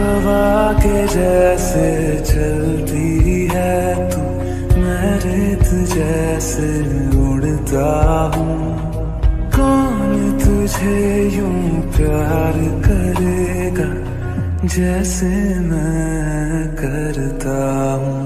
हवा के जैसे चलती है तू मैं रेत जैसे उड़ता हूँ कौन तुझे यूं प्यार करेगा जैसे मैं करता हूँ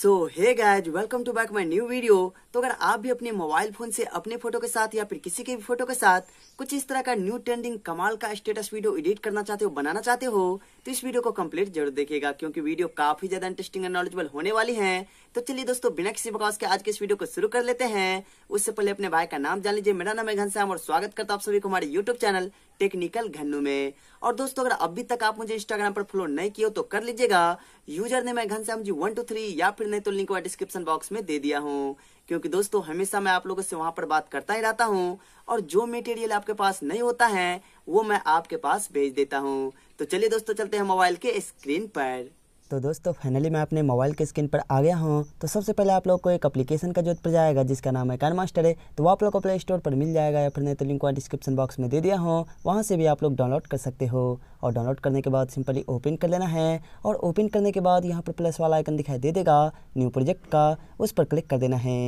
so hey guys welcome to back my new video तो अगर आप भी अपने मोबाइल फोन से अपने फोटो के साथ या फिर किसी के भी फोटो के साथ कुछ इस तरह का न्यू ट्रेंडिंग कमाल का स्टेटस वीडियो एडिट करना चाहते हो बनाना चाहते हो तो इस वीडियो को कंप्लीट जरूर देखिएगा क्योंकि वीडियो काफी ज्यादा इंटरेस्टिंग और नॉलेजेबल होने वाली है तो चलिए दोस्तों बिना किसी बकवास के आज के इस वीडियो को शुरू कर लेते हैं उससे पहले अपने भाई का नाम जान लीजिए मेरा नाम है घनश्याम और स्वागत करता आप सभी को हमारे यूट्यूब चैनल टेक्निकल घन्नू में और दोस्तों अगर अभी तक आप मुझे इंस्टाग्राम पर फॉलो नहीं किया तो कर लीजिएगा यूजर ने मैं Ghanshyam ji one two three या फिर नहीं तो लिंक डिस्क्रिप्शन बॉक्स में दे दिया हूँ क्योंकि दोस्तों हमेशा मैं आप लोगों से वहां पर बात करता ही रहता हूँ और जो मेटेरियल आपके पास नहीं होता है वो मैं आपके पास भेज देता हूँ तो चलिए दोस्तों चलते हैं मोबाइल के स्क्रीन पर तो दोस्तों फाइनली मैं अपने मोबाइल के स्क्रीन पर आ गया हूँ तो सबसे पहले आप लोग को एक एप्लीकेशन का जरूरत पड़ जाएगा जिसका नाम है कान मास्टर है तो वो आप लोग को प्ले स्टोर पर मिल जाएगा या फिर नहीं तो लिंक वहाँ डिस्क्रिप्शन बॉक्स में दे दिया हूँ वहाँ से भी आप लोग डाउनलोड कर सकते हो और डाउनलोड करने के बाद सिंपली ओपन कर लेना है और ओपन करने के बाद यहाँ पर प्लस वाला आइकन दिखाई दे देगा न्यू प्रोजेक्ट का उस पर क्लिक कर देना है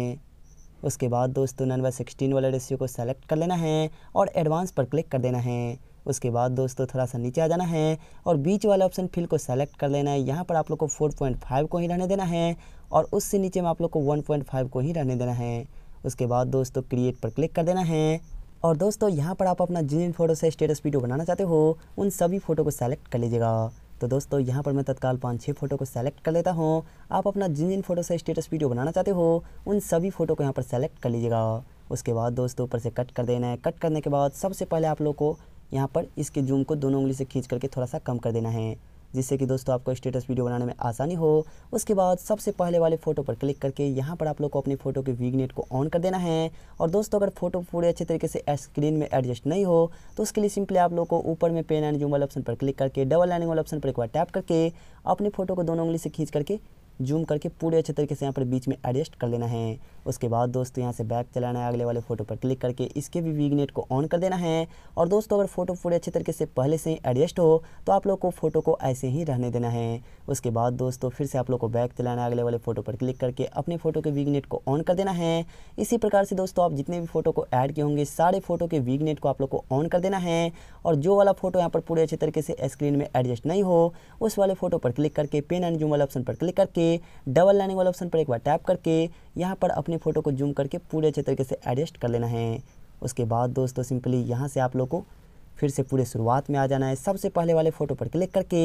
उसके बाद दोस्तों नन बाय सिक्सटीन वाले रेशियो को सेलेक्ट कर लेना है और एडवांस पर क्लिक कर देना है उसके बाद दोस्तों थोड़ा सा नीचे आ जाना है और बीच वाले ऑप्शन फिल को सेलेक्ट कर लेना है यहाँ पर आप लोग को 4.5 को ही रहने देना है और उससे नीचे में आप लोग को 1.5 को ही रहने देना है उसके बाद दोस्तों क्रिएट पर क्लिक कर देना है और दोस्तों यहाँ पर आप अपना जिन फ़ोटो से स्टेटस वीडियो बनाना चाहते हो उन सभी फ़ोटो को सेलेक्ट कर लीजिएगा तो दोस्तों यहाँ पर मैं तत्काल पाँच छः फ़ोटो को सेलेक्ट कर लेता हूँ आप अपना जिन जिन फ़ोटो से स्टेटस वीडियो बनाना चाहते हो उन सभी फ़ोटो को यहाँ पर सेलेक्ट कर लीजिएगा उसके बाद दोस्तों ऊपर से कट कर देना है कट करने के बाद सबसे पहले आप लोग को यहाँ पर इसके जूम को दोनों उंगली से खींच करके थोड़ा सा कम कर देना है जिससे कि दोस्तों आपको स्टेटस वीडियो बनाने में आसानी हो उसके बाद सबसे पहले वाले फ़ोटो पर क्लिक करके यहाँ पर आप लोग को अपनी फ़ोटो के वीगनेट को ऑन कर देना है और दोस्तों अगर फोटो पूरे अच्छे तरीके से स्क्रीन में एडजस्ट नहीं हो तो उसके लिए सिंपली आप लोग को ऊपर में पेन एंड जूम वाले ऑप्शन पर क्लिक करके डबल लाइनिंग वाले ऑप्शन पर एक बार टैप करके अपनी फ़ोटो को दोनों उंगली से खींच करके जूम करके पूरे अच्छे तरीके से यहाँ पर बीच में एडजस्ट कर लेना है उसके बाद दोस्तों यहाँ से बैक चलाना है अगले वाले फ़ोटो पर क्लिक करके इसके भी विगनेट को ऑन कर देना है और दोस्तों अगर फ़ोटो पूरे अच्छे तरीके से पहले से एडजस्ट हो तो आप लोग को फ़ोटो को ऐसे ही रहने देना है उसके बाद दोस्तों फिर से आप लोग को बैक चलाना है अगले वाले फ़ोटो पर क्लिक करके अपने फ़ोटो के विगनेट को ऑन कर देना है इसी प्रकार से दोस्तों आप जितने भी फ़ोटो को ऐड किए होंगे सारे फ़ोटो के वीगनेट को आप लोग को ऑन कर देना है और जो वाला फ़ोटो यहाँ पर पूरे अच्छे तरीके से स्क्रीन में एडजस्ट नहीं हो उस वाले फ़ोटो पर क्लिक करके पेन एंड जूम वाले ऑप्शन पर क्लिक करके डबल लाइनिंग वाला ऑप्शन पर एक बार टैप करके यहाँ पर अपनी फ़ोटो को जूम करके पूरे अच्छे तरीके से एडजस्ट कर लेना है उसके बाद दोस्तों सिंपली यहाँ से आप लोग को फिर से पूरे शुरुआत में आ जाना है सबसे पहले वाले फ़ोटो पर क्लिक करके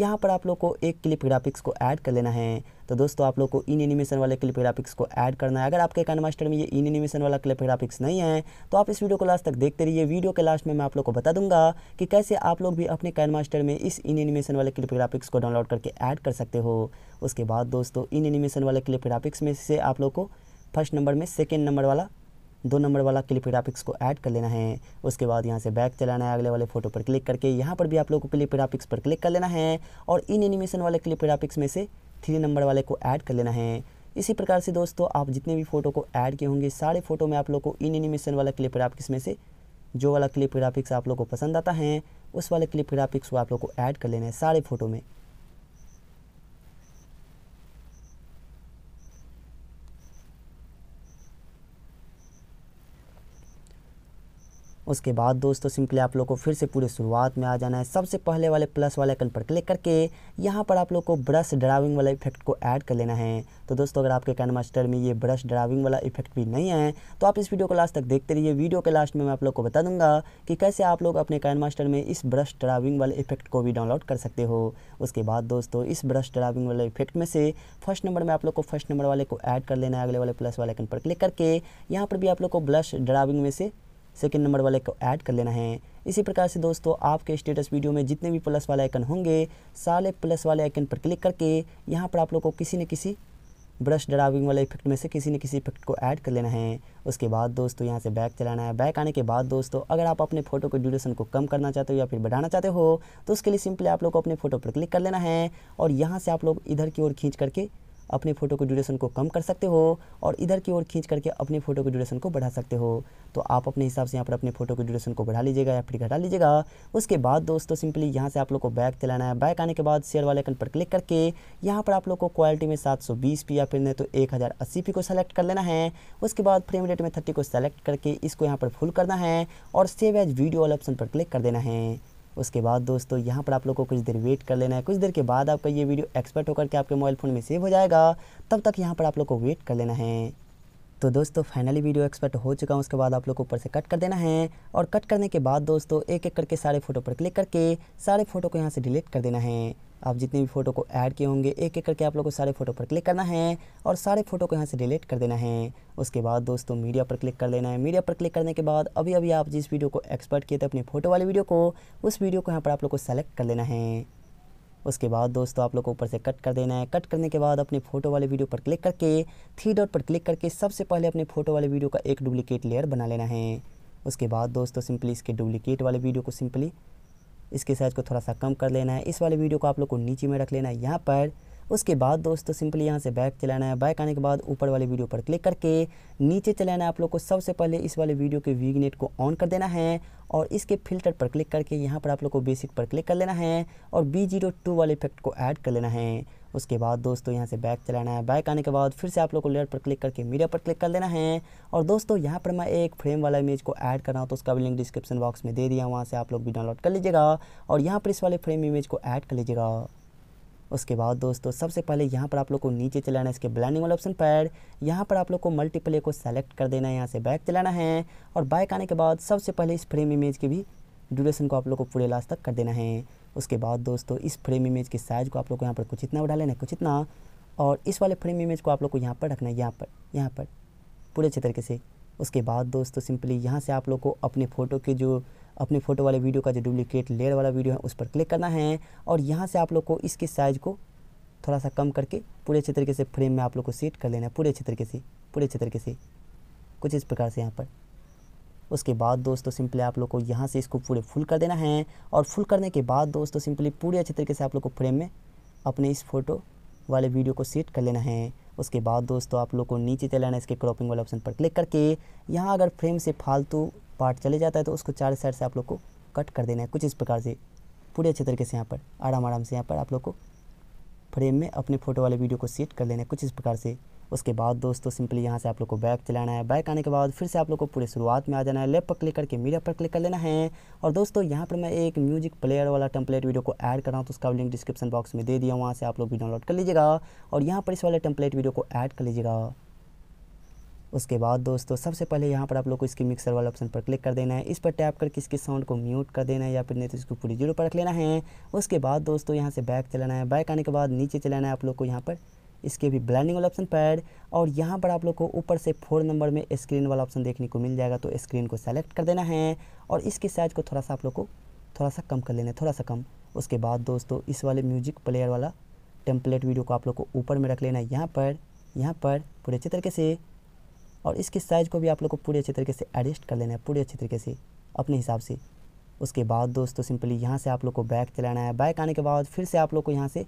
यहाँ पर आप लोग को एक क्लिप ग्राफिक्स को ऐड कर लेना है तो दोस्तों आप लोग को इन एनिमेशन वाले क्लिप ग्राफिक्स को ऐड करना है अगर आपके कैन मास्टर में ये इन एनिमेशन वाला क्लिप ग्राफिक्स नहीं है तो आप इस वीडियो को लास्ट तक देखते रहिए वीडियो के लास्ट में मैं आप लोग को बता दूंगा कि कैसे आप लोग भी अपने कैन मास्टर में इस इन एनिमेशन वाले क्लिप ग्राफिक्स को डाउनलोड करके ऐड कर सकते हो उसके बाद दोस्तों इन एनिमेशन वाले क्लिप ग्राफिक्स में से आप लोग को फर्स्ट नंबर में सेकेंड नंबर वाला दो नंबर वाला क्लिप ग्राफिक्स को ऐड कर लेना है उसके बाद यहाँ से बैक चलाना है अगले वाले फोटो पर क्लिक करके यहाँ पर भी आप लोग को क्लिप ग्राफिक्स पर क्लिक कर लेना है और इन एनिमेशन वाले क्लिप ग्राफिक्स में से थ्री नंबर वाले को ऐड कर लेना है इसी प्रकार से दोस्तों आप जितने भी फ़ोटो को ऐड किए होंगे सारे फ़ोटो में आप लोग को इन एनिमेशन वाला क्लिप ग्राफिक्स में से जो वाला क्लिप ग्राफिक्स आप लोग को पसंद आता है उस वाले क्लिप ग्राफिक्स को आप लोग को ऐड कर लेना है सारे फ़ोटो में उसके बाद दोस्तों सिंपली आप लोग को फिर से पूरे शुरुआत में आ जाना है सबसे पहले वाले प्लस वाले आइकन पर क्लिक करके यहाँ पर आप लोग को ब्रश ड्राविंग वाला इफेक्ट को ऐड कर लेना है तो दोस्तों अगर आपके कैन मास्टर में ये ब्रश ड्राविंग वाला इफेक्ट भी नहीं है तो आप इस वीडियो को लास्ट तक देखते रहिए वीडियो के लास्ट में मैं आप लोग को बता दूंगा कि कैसे आप लोग अपने कैन मास्टर में इस ब्रश ड्राविंग वाले इफेक्ट को भी डाउनलोड कर सकते हो उसके बाद दोस्तों इस ब्रश ड्राविंग वाले इफेक्ट में से फर्स्ट नंबर में आप लोग को फर्स्ट नंबर वाले को ऐड कर लेना है अगले वाले प्लस वाले आइकन पर क्लिक करके यहाँ पर भी आप लोग को ब्रश ड्राविंग में से सेकेंड नंबर वाले को ऐड कर लेना है इसी प्रकार से दोस्तों आपके स्टेटस वीडियो में जितने भी प्लस वाले आइकन होंगे सारे प्लस वाले आइकन पर क्लिक करके यहाँ पर आप लोग को किसी न किसी ब्रश ड्राविंग वाले इफेक्ट में से किसी न किसी इफेक्ट को ऐड कर लेना है उसके बाद दोस्तों यहाँ से बैक चलाना है बैक आने के बाद दोस्तों अगर आप अपने फोटो के ड्यूरेशन को कम करना चाहते हो या फिर बढ़ाना चाहते हो तो उसके लिए सिंपली आप लोग को अपने फोटो पर क्लिक कर लेना है और यहाँ से आप लोग इधर की ओर खींच करके अपनी फ़ोटो के ड्यूरेशन को कम कर सकते हो और इधर की ओर खींच करके अपनी फ़ोटो के ड्यूरेशन को बढ़ा सकते हो तो आप अपने हिसाब से यहाँ पर अपने फ़ोटो के ड्यूरेशन को बढ़ा लीजिएगा या फिर घटा लीजिएगा उसके बाद दोस्तों सिंपली यहाँ से आप लोग को बैक चलाना है बैक आने के बाद शेयर वाले आइकन पर क्लिक करके यहाँ पर आप लोग को क्वालिटी में सात सौ बीस पी या फिर नहीं तो एक हज़ार अस्सी पी को सेलेक्ट कर लेना है उसके बाद फ्रेम रेट में थर्टी को सेलेक्ट करके इसको यहाँ पर फुल करना है और सेव एज वीडियो वाले ऑप्शन पर क्लिक कर देना है उसके बाद दोस्तों यहाँ पर आप लोग को कुछ देर वेट कर लेना है कुछ देर के बाद आपका ये वीडियो एक्सपर्ट होकर के आपके मोबाइल फ़ोन में सेव हो जाएगा तब तक यहाँ पर आप लोग को वेट कर लेना है तो दोस्तों फाइनली वीडियो एक्सपर्ट हो चुका हूँ उसके बाद आप लोग को ऊपर से कट कर देना है और कट करने के बाद दोस्तों एक एक करके सारे फ़ोटो पर क्लिक करके सारे फ़ोटो को यहाँ से डिलीट कर देना है आप जितने भी फ़ोटो को ऐड किए होंगे एक एक करके आप लोग को सारे फ़ोटो पर क्लिक करना है और सारे फ़ोटो को यहाँ से डिलीट कर देना है उसके बाद दोस्तों मीडिया पर क्लिक कर देना है मीडिया पर क्लिक करने के बाद अभी अभी आप जिस वीडियो को एक्सपर्ट किए थे अपने फ़ोटो वाली वीडियो को उस वीडियो को यहाँ पर आप लोग को सेलेक्ट कर लेना है उसके बाद दोस्तों आप लोग को ऊपर से कट कर देना है कट करने के बाद अपने फ़ोटो वाले वीडियो पर क्लिक करके थ्री डॉट पर क्लिक करके सबसे पहले अपने फ़ोटो वाले वीडियो का एक डुप्लीकेट लेयर बना लेना है उसके बाद दोस्तों सिंपली इसके डुप्लीकेट वाले वीडियो को सिंपली इसके साइज़ को थोड़ा सा कम कर लेना है इस वाले वीडियो को आप लोग को नीचे में रख लेना है यहाँ पर उसके बाद दोस्तों सिंपली यहाँ से बैक चलाना है बैक आने के बाद ऊपर वाले वीडियो पर क्लिक करके नीचे चलाना है आप लोग को सबसे पहले इस वाले वीडियो के वीगनेट को ऑन कर देना है और इसके फिल्टर पर क्लिक करके यहाँ पर आप लोग को बेसिक पर क्लिक कर लेना है और बी जीरो टू वाले इफेक्ट को ऐड कर लेना है उसके बाद दोस्तों यहाँ से बैक चलाना है बैक आने के बाद फिर से आप लोग को लेयर पर क्लिक करके मीडिया पर क्लिक कर देना है और दोस्तों यहाँ पर मैं एक फ्रेम वाला इमेज को ऐड कर रहा हूँ तो उसका भी लिंक डिस्क्रिप्शन बॉक्स में दे दिया वहाँ से आप लोग भी डाउनलोड कर लीजिएगा और यहाँ पर इस वाले फ्रेम इमेज को ऐड कर लीजिएगा उसके बाद दोस्तों सबसे पहले यहाँ पर आप लोग को नीचे चलाना है इसके ब्लैंडिंग वाले ऑप्शन पर यहाँ पर आप लोग को मल्टीप्ले को सेलेक्ट कर देना है यहाँ से बैक चलाना है और बैक आने के बाद सबसे पहले इस फ्रेम इमेज की भी ड्यूरेशन को आप लोग को पूरे लास्ट तक कर देना है उसके बाद दोस्तों इस फ्रेम इमेज के साइज़ को आप लोग को यहाँ पर कुछ इतना बढ़ा लेना है कुछ इतना और इस वाले फ्रेम इमेज को आप लोग को यहाँ पर रखना है यहाँ पर यहाँ पर पूरे अच्छे तरीके से उसके बाद दोस्तों सिंपली यहाँ से आप लोग को अपने फ़ोटो के जो अपने फ़ोटो वाले वीडियो का जो डुप्लिकेट लेयर वाला वीडियो है उस पर क्लिक करना है और यहाँ से आप लोग को इसके साइज़ को थोड़ा सा कम करके पूरे अच्छे तरीके से फ्रेम में आप लोग को सेट कर लेना है पूरे अच्छे तरीके से पूरे अच्छे तरीके से कुछ इस प्रकार से यहाँ पर उसके बाद दोस्तों सिंपली आप लोग को यहाँ से इसको पूरे फुल कर देना है और फुल करने के बाद दोस्तों सिंपली पूरे अच्छे तरीके से आप लोग को फ्रेम में अपने इस फोटो वाले वीडियो को सेट कर लेना है उसके बाद दोस्तों आप लोग को नीचे चले आना इसके क्रॉपिंग वाले ऑप्शन पर क्लिक करके यहाँ अगर फ्रेम से फालतू पार्ट चले जाता है तो उसको चार साइड से आप लोग को कट कर देना है कुछ इस प्रकार से पूरे अच्छे तरीके से यहाँ पर आराम आराम से यहाँ पर आप लोग को फ्रेम में अपने फ़ोटो वाले वीडियो को सेट कर लेना है कुछ इस प्रकार से उसके बाद दोस्तों सिंपली यहाँ से आप लोग को बैक चलाना है बैक आने के बाद फिर से आप लोग को पूरे शुरुआत में आ जाना है लेफ्ट पर क्लिक करके मीडिया पर क्लिक कर लेना है और दोस्तों यहाँ पर मैं एक म्यूजिक प्लेयर वाला टेम्पलेट वीडियो को ऐड कर रहा हूँ तो उसका लिंक डिस्क्रिप्शन बॉक्स में दे दिया वहाँ से आप लोग भी डाउनलोड कर लीजिएगा और यहाँ पर इस वाले टेम्पलेट वीडियो को ऐड कर लीजिएगा उसके बाद दोस्तों सबसे पहले यहाँ पर आप लोग को इसके मिक्सर वाले ऑप्शन पर क्लिक कर देना है इस पर टैप करके इसके साउंड को म्यूट कर देना है या फिर नहीं तो इसको पूरी जीरो पर रख लेना है उसके बाद दोस्तों यहाँ से बैक चलाना है बैक आने के बाद नीचे चलाना है आप लोग को यहाँ पर इसके भी ब्लैंडिंग वाला ऑप्शन पैड और यहाँ पर आप लोग को ऊपर से फोर नंबर में स्क्रीन वाला ऑप्शन देखने को मिल जाएगा तो स्क्रीन को सेलेक्ट कर देना है और इसके साइज़ को थोड़ा सा आप लोग को थोड़ा सा कम कर लेना है थोड़ा सा कम उसके बाद दोस्तों इस वाले म्यूजिक प्लेयर वाला टेम्पलेट वीडियो को आप लोग को ऊपर में रख लेना है यहाँ पर यहाँ पर पूरे अच्छे तरीके से और इसके साइज़ को भी आप लोग को पूरे अच्छे तरीके से एडजस्ट कर लेना है पूरे अच्छे तरीके से अपने हिसाब से उसके बाद दोस्तों सिंपली यहाँ से आप लोग को बैक चलाना है बैक आने के बाद फिर से आप लोग को यहाँ से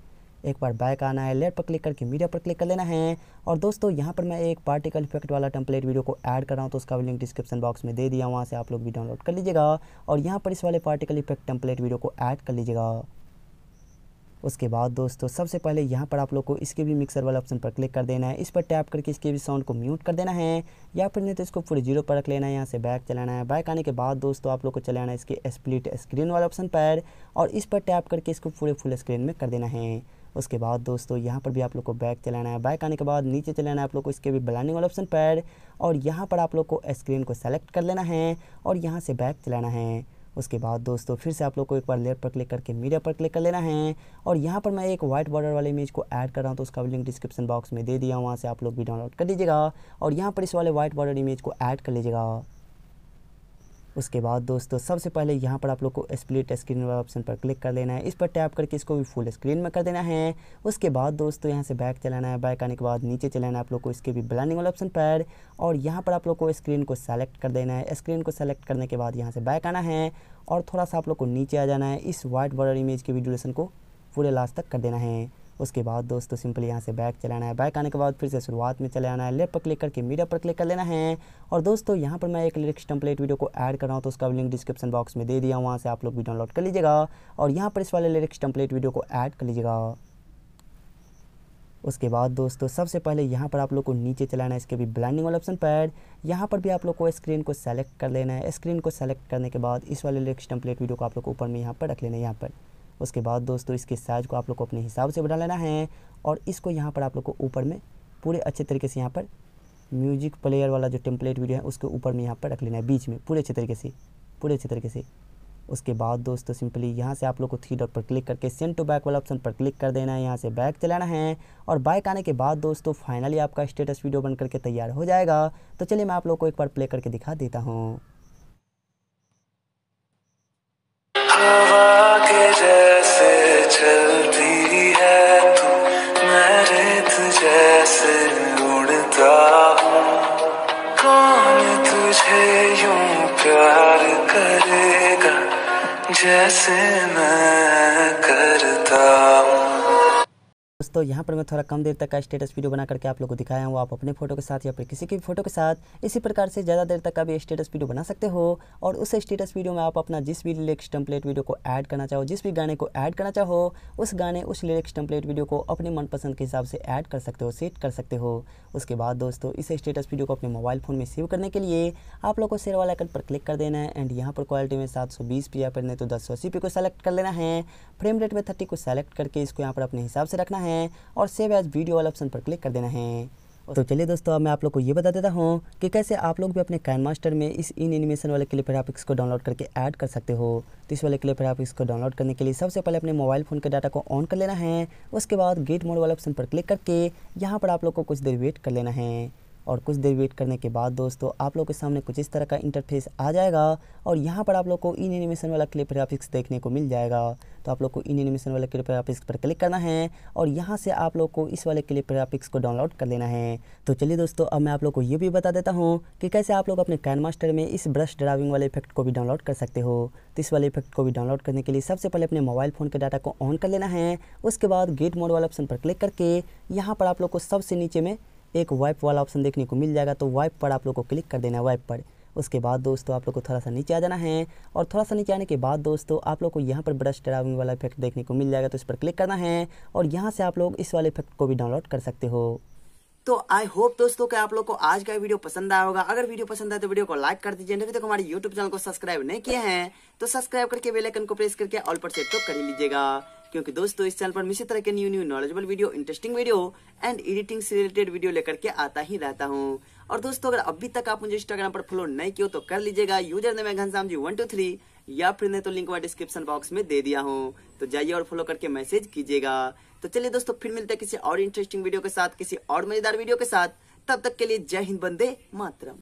एक बार बैक आना है लेयर पर क्लिक करके मीडिया पर क्लिक कर लेना है और दोस्तों यहाँ पर मैं एक पार्टिकल इफेक्ट वाला टेम्पलेट वीडियो को ऐड कर रहा हूँ तो उसका भी लिंक डिस्क्रिप्शन बॉक्स में दे दिया वहाँ से आप लोग भी डाउनलोड कर लीजिएगा और यहाँ पर इस वाले पार्टिकल इफेक्ट टेम्पलेट वीडियो को ऐड कर लीजिएगा उसके बाद दोस्तों सबसे पहले यहाँ पर आप लोग को इसके भी मिक्सर वाले ऑप्शन पर क्लिक कर देना है इस पर टैप करके इसके भी साउंड को म्यूट कर देना है या फिर नहीं तो इसको पूरे जीरो पर रख लेना है यहाँ से बैक चलाना है बैक आने के बाद दोस्तों आप लोग को चलाना है इसके स्प्लिट स्क्रीन वाले ऑप्शन पर और इस पर टैप करके इसको पूरे फुल स्क्रीन में कर देना है उसके बाद दोस्तों यहाँ पर भी आप लोग को बैक चलाना है बैक आने के बाद नीचे चलाना है आप लोग को इसके भी ब्लाइंडिंग वाला ऑप्शन पर और यहाँ पर आप लोग को स्क्रीन को सेलेक्ट कर लेना है और यहाँ से बैक चलाना है उसके बाद दोस्तों फिर से आप लोग को एक बार लेयर पर क्लिक करके मीडिया पर क्लिक कर लेना है और यहाँ पर मैं एक व्हाइट बॉर्डर वाले इमेज को ऐड कर रहा हूँ तो उसका भी लिंक डिस्क्रिप्शन बॉक्स में दे दिया वहाँ से आप लोग भी डाउनलोड कर लीजिएगा और यहाँ पर इस वाले व्हाइट बॉर्डर इमेज को ऐड कर लीजिएगा उसके बाद दोस्तों सबसे पहले यहाँ पर आप लोग को स्प्लिट स्क्रीन वाला ऑप्शन पर क्लिक कर लेना है इस पर टैप करके इसको भी फुल स्क्रीन में कर देना है उसके बाद दोस्तों यहाँ से बैक चलाना है बैक आने के बाद नीचे चलाना है आप लोग को इसके भी ब्लाइंडिंग वाला ऑप्शन पर और यहाँ पर आप लोग को स्क्रीन को सेलेक्ट कर देना है स्क्रीन को सेलेक्ट करने के बाद यहाँ से बैक आना है और थोड़ा सा आप लोग को नीचे आ जाना है इस वाइट बॉर्डर इमेज के भी ड्यूरेशन को पूरे लास्ट तक कर देना है उसके बाद दोस्तों सिंपली यहाँ से बैक चलाना है बैक आने के बाद फिर से शुरुआत में चले आना है लेफ्ट पर क्लिक करके मीडिया पर क्लिक कर लेना है और दोस्तों यहाँ पर मैं एक लिरिक्स टम्पलेट वीडियो को ऐड कर रहा हूँ तो उसका लिंक डिस्क्रिप्शन बॉक्स में दे दिया वहाँ से आप लोग भी डाउनलोड कर लीजिएगा और यहाँ पर इस वाले लिरिक्स टम्पलेट वीडियो को ऐड कर लीजिएगा उसके बाद दोस्तों सबसे पहले यहाँ पर आप लोग को नीचे चलाना है इसके भी ब्लाइंडिंग वाला ऑप्शन पर यहाँ पर भी आप लोग को स्क्रीन को सेलेक्ट कर लेना है स्क्रीन को सेलेक्ट करने के बाद इस वाले लिरिक्स टेम्पलेट वीडियो को आप लोग को ऊपर में यहाँ पर रख लेना है यहाँ पर उसके बाद दोस्तों इसके साइज़ को आप लोग को अपने हिसाब से बढ़ा लेना है और इसको यहाँ पर आप लोग को ऊपर में पूरे अच्छे तरीके से यहाँ पर म्यूजिक प्लेयर वाला जो टेम्पलेट वीडियो है उसके ऊपर में यहाँ पर रख लेना है बीच में पूरे अच्छे तरीके से पूरे अच्छे तरीके से उसके बाद दोस्तों सिंपली यहाँ से आप लोग को थ्री डॉट पर क्लिक करके सेंड टू बैक वाला ऑप्शन पर क्लिक कर देना है यहाँ से बैक चलाना है और बैक आने के बाद दोस्तों फाइनली आपका स्टेटस वीडियो बन करके तैयार हो जाएगा तो चलिए मैं आप लोग को एक बार प्ले करके दिखा देता हूँ चलती है तू मैं रेत जैसे उड़ता हूँ कौन तुझे यूं प्यार करेगा जैसे मैं करता हूँ दोस्तों यहाँ पर मैं थोड़ा कम देर तक का स्टेटस वीडियो बना करके आप लोग को दिखाया हूँ आप अपने फोटो के साथ या फिर किसी के भी फोटो के साथ इसी प्रकार से ज़्यादा देर तक का भी स्टेटस वीडियो बना सकते हो और उस स्टेटस वीडियो में आप अपना जिस भी लिरिक्स टम्पलेट वीडियो को ऐड करना चाहो जिस भी गाने को ऐड करना चाहो उस गाने उस लिरिक्स टम्पलेट वीडियो को अपने मनपसंद के हिसाब से ऐड कर सकते हो सेट कर सकते हो उसके बाद दोस्तों इस स्टेटस वीडियो को अपने मोबाइल फ़ोन में सेव करने के लिए आप लोग को शेयर वाला आइकन पर क्लिक कर देना है एंड यहाँ पर क्वालिटी में सात सौ बीस पी या फिर नहीं तो दस सौ अस्सी पी को सेलेक्ट कर लेना है फ्रेम रेट में थर्टी को सेलेक्ट करके इसको यहाँ पर अपने हिसाब से रखना है हैं और सेव एज वीडियो वाला ऑप्शन पर क्लिक कर देना है तो चलिए दोस्तों अब मैं आप लोग को ये बता देता हूँ कि कैसे आप लोग भी अपने कैन मास्टर में इस इन एनिमेशन वाले क्लिप ग्राफिक्स को डाउनलोड करके ऐड कर सकते हो तो इस वाले क्लिप ग्राफिक्स को डाउनलोड करने के लिए सबसे पहले अपने मोबाइल फ़ोन के डाटा को ऑन कर लेना है उसके बाद गेट मोड वाले ऑप्शन पर क्लिक करके यहाँ पर आप लोग को कुछ देर वेट कर लेना है और कुछ देर वेट करने के बाद दोस्तों आप लोग के सामने कुछ इस तरह का इंटरफेस आ जाएगा और यहाँ पर आप लोग को इन एनिमेशन वाला क्लिप ग्राफिक्स देखने को मिल जाएगा तो आप लोग को इन एनिमेशन वाले क्लिप ग्राफिक्स पर क्लिक करना है और यहाँ से आप लोग को इस वाले क्लिप ग्राफिक्स को डाउनलोड कर लेना है तो चलिए दोस्तों अब मैं आप लोग को ये भी बता देता हूँ कि कैसे आप लोग अपने कैन मास्टर में इस ब्रश ड्राइविंग वाले इफेक्ट को भी डाउनलोड कर सकते हो तो इस वाले इफेक्ट को भी डाउनलोड करने के लिए सबसे पहले अपने मोबाइल फ़ोन के डाटा को ऑन कर लेना है उसके बाद गेट मोड वाले ऑप्शन पर क्लिक करके यहाँ पर आप लोग को सबसे नीचे में एक वाइप वाला ऑप्शन देखने को मिल जाएगा तो वाइप पर आप लोग को क्लिक कर देना है वाइप पर उसके बाद दोस्तों आप लोग को थोड़ा सा नीचे आ जाना है और थोड़ा सा नीचे आने के बाद दोस्तों आप लोग को यहाँ पर ब्रश ड्राइविंग वाला इफेक्ट देखने को मिल जाएगा तो इस पर क्लिक करना है और यहाँ से आप लोग इस वाले इफेक्ट को भी डाउनलोड कर सकते हो तो आई होप दोस्तों कि आप लोग को आज का वीडियो पसंद आया होगा अगर वीडियो पसंद आए तो वीडियो को लाइक कर दीजिए नहीं तो हमारे यूट्यूब चैनल को सब्सक्राइब नहीं किए हैं तो सब्सक्राइब करके बेलाइकन को प्रेस करके ऑल पर सेट तो कर लीजिएगा क्योंकि दोस्तों इस चैनल पर मैं इसी तरह के new new knowledgeable video interesting video and editing से रिलेटेड वीडियो लेकर के आता ही रहता हूँ और दोस्तों अगर अभी तक आप मुझे इंस्टाग्राम पर फॉलो नहीं किया तो कर लीजिएगा यूजर ने मैं Ghanshyam ji one two three या फिर ने तो लिंक वहाँ डिस्क्रिप्शन बॉक्स में दे दिया हूँ तो जाइए और फॉलो करके मैसेज कीजिएगा तो चलिए दोस्तों फिर मिलते हैं किसी और इंटरेस्टिंग वीडियो के साथ किसी और मजेदार वीडियो के साथ तब तक के लिए जय हिंद बंदे मातरम